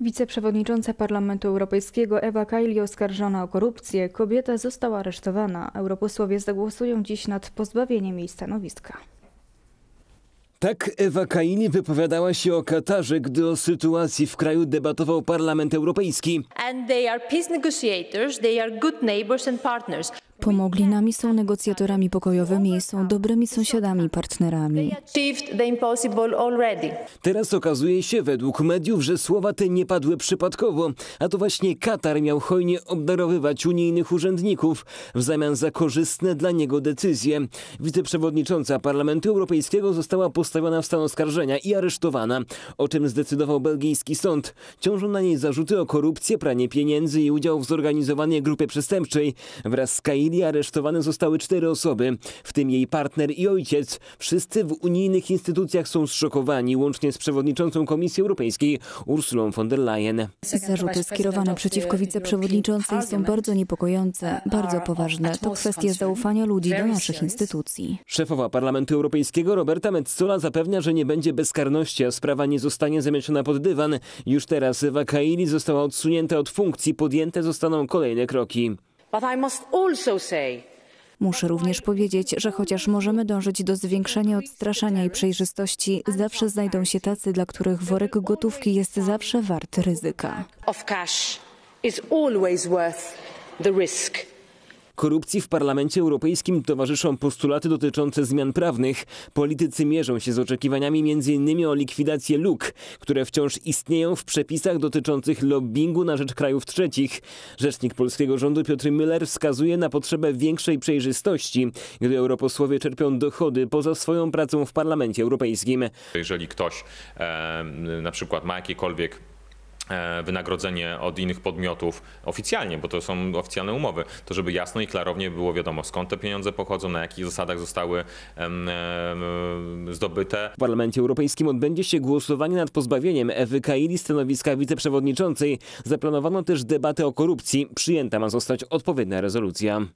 Wiceprzewodnicząca Parlamentu Europejskiego Ewa Kaili oskarżona o korupcję, kobieta została aresztowana. Europosłowie zagłosują dziś nad pozbawieniem jej stanowiska. Tak Ewa Kaili wypowiadała się o Katarze, gdy o sytuacji w kraju debatował Parlament Europejski. And they are peace negotiators, they are good neighbors and partners. Pomogli nam i są negocjatorami pokojowymi i są dobrymi sąsiadami, partnerami. Teraz okazuje się według mediów, że słowa te nie padły przypadkowo, a to właśnie Katar miał hojnie obdarowywać unijnych urzędników w zamian za korzystne dla niego decyzje. Wiceprzewodnicząca Parlamentu Europejskiego została postawiona w stan oskarżenia i aresztowana, o czym zdecydował belgijski sąd. Ciążą na niej zarzuty o korupcję, pranie pieniędzy i udział w zorganizowanej grupie przestępczej wraz z Kairem Brazylii aresztowane zostały cztery osoby, w tym jej partner i ojciec. Wszyscy w unijnych instytucjach są zszokowani, łącznie z przewodniczącą Komisji Europejskiej Ursulą von der Leyen. Zarzuty skierowane przeciwko wiceprzewodniczącej są bardzo niepokojące, bardzo poważne. To kwestia zaufania ludzi do naszych instytucji. Szefowa Parlamentu Europejskiego Roberta Metzola zapewnia, że nie będzie bezkarności, a sprawa nie zostanie zamieszczona pod dywan. Już teraz Kaili została odsunięta od funkcji, podjęte zostaną kolejne kroki. Muszę również powiedzieć, że chociaż możemy dążyć do zwiększenia odstraszania i przejrzystości, zawsze znajdą się tacy, dla których worek gotówki jest zawsze wart ryzyka. Korupcji w Parlamencie Europejskim towarzyszą postulaty dotyczące zmian prawnych. Politycy mierzą się z oczekiwaniami m.in. o likwidację luk, które wciąż istnieją w przepisach dotyczących lobbingu na rzecz krajów trzecich. Rzecznik polskiego rządu Piotr Müller wskazuje na potrzebę większej przejrzystości, gdy europosłowie czerpią dochody poza swoją pracą w Parlamencie Europejskim. Jeżeli ktoś e, na przykład ma jakiekolwiek E, wynagrodzenie od innych podmiotów oficjalnie, bo to są oficjalne umowy, to żeby jasno i klarownie było wiadomo, skąd te pieniądze pochodzą, na jakich zasadach zostały em, em, zdobyte. W Parlamencie Europejskim odbędzie się głosowanie nad pozbawieniem Ewy Kaili stanowiska wiceprzewodniczącej. Zaplanowano też debatę o korupcji. Przyjęta ma zostać odpowiednia rezolucja.